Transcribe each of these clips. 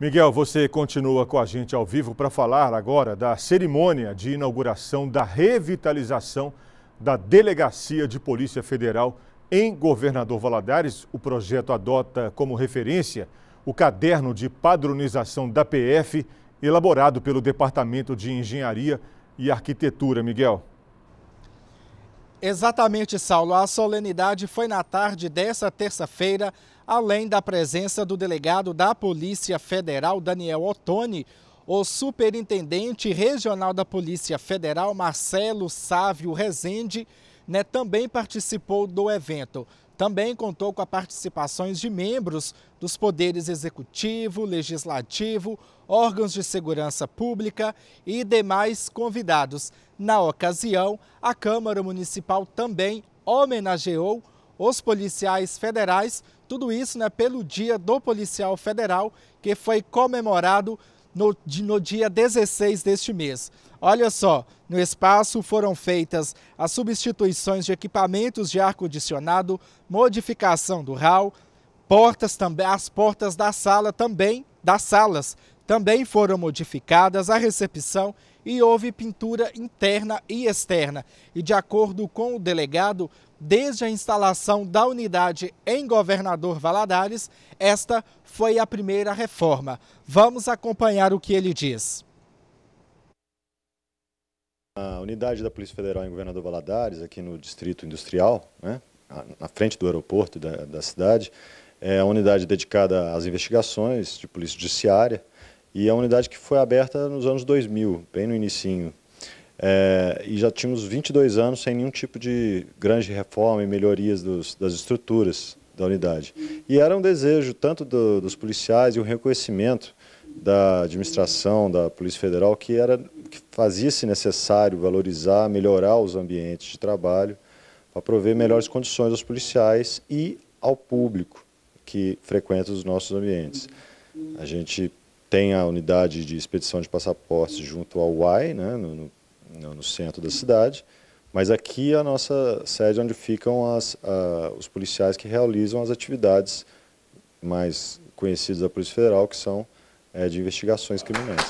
Miguel, você continua com a gente ao vivo para falar agora da cerimônia de inauguração da revitalização da Delegacia de Polícia Federal em Governador Valadares. O projeto adota como referência o caderno de padronização da PF, elaborado pelo Departamento de Engenharia e Arquitetura. Miguel. Exatamente, Saulo. A solenidade foi na tarde dessa terça-feira, além da presença do delegado da Polícia Federal, Daniel Ottoni, o superintendente regional da Polícia Federal, Marcelo Sávio Rezende, né, também participou do evento. Também contou com a participação de membros dos poderes executivo, legislativo, órgãos de segurança pública e demais convidados. Na ocasião, a Câmara Municipal também homenageou os policiais federais, tudo isso né, pelo Dia do Policial Federal, que foi comemorado no, no dia 16 deste mês. Olha só, no espaço foram feitas as substituições de equipamentos de ar-condicionado, modificação do RAL, portas também, as portas da sala também, das salas também foram modificadas, a recepção e houve pintura interna e externa. E de acordo com o delegado, desde a instalação da unidade em Governador Valadares, esta foi a primeira reforma. Vamos acompanhar o que ele diz. A unidade da Polícia Federal em Governador Valadares, aqui no Distrito Industrial, né, na frente do aeroporto da, da cidade, é a unidade dedicada às investigações de polícia judiciária, e é unidade que foi aberta nos anos 2000, bem no inicinho. É, e já tínhamos 22 anos sem nenhum tipo de grande reforma e melhorias dos, das estruturas da unidade. E era um desejo tanto do, dos policiais e o um reconhecimento da administração da Polícia Federal que era que fazia-se necessário valorizar, melhorar os ambientes de trabalho para prover melhores condições aos policiais e ao público que frequenta os nossos ambientes. A gente tem a unidade de expedição de passaportes junto ao UAI, né, no, no, no centro da cidade. Mas aqui é a nossa sede onde ficam as, a, os policiais que realizam as atividades mais conhecidas da Polícia Federal, que são é, de investigações criminais.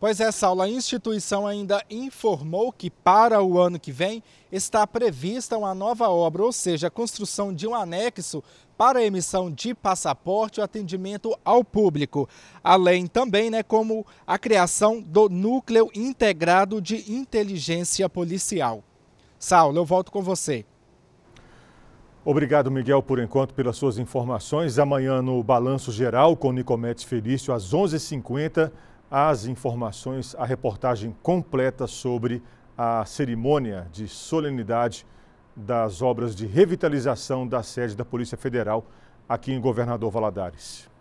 Pois é, Saulo, a instituição ainda informou que para o ano que vem está prevista uma nova obra, ou seja, a construção de um anexo para a emissão de passaporte e atendimento ao público, além também, né, como a criação do núcleo integrado de inteligência policial. Saulo, eu volto com você. Obrigado, Miguel, por enquanto, pelas suas informações. Amanhã no Balanço Geral, com Nicomedes Felício, às 11h50, as informações, a reportagem completa sobre a cerimônia de solenidade das obras de revitalização da sede da Polícia Federal aqui em Governador Valadares.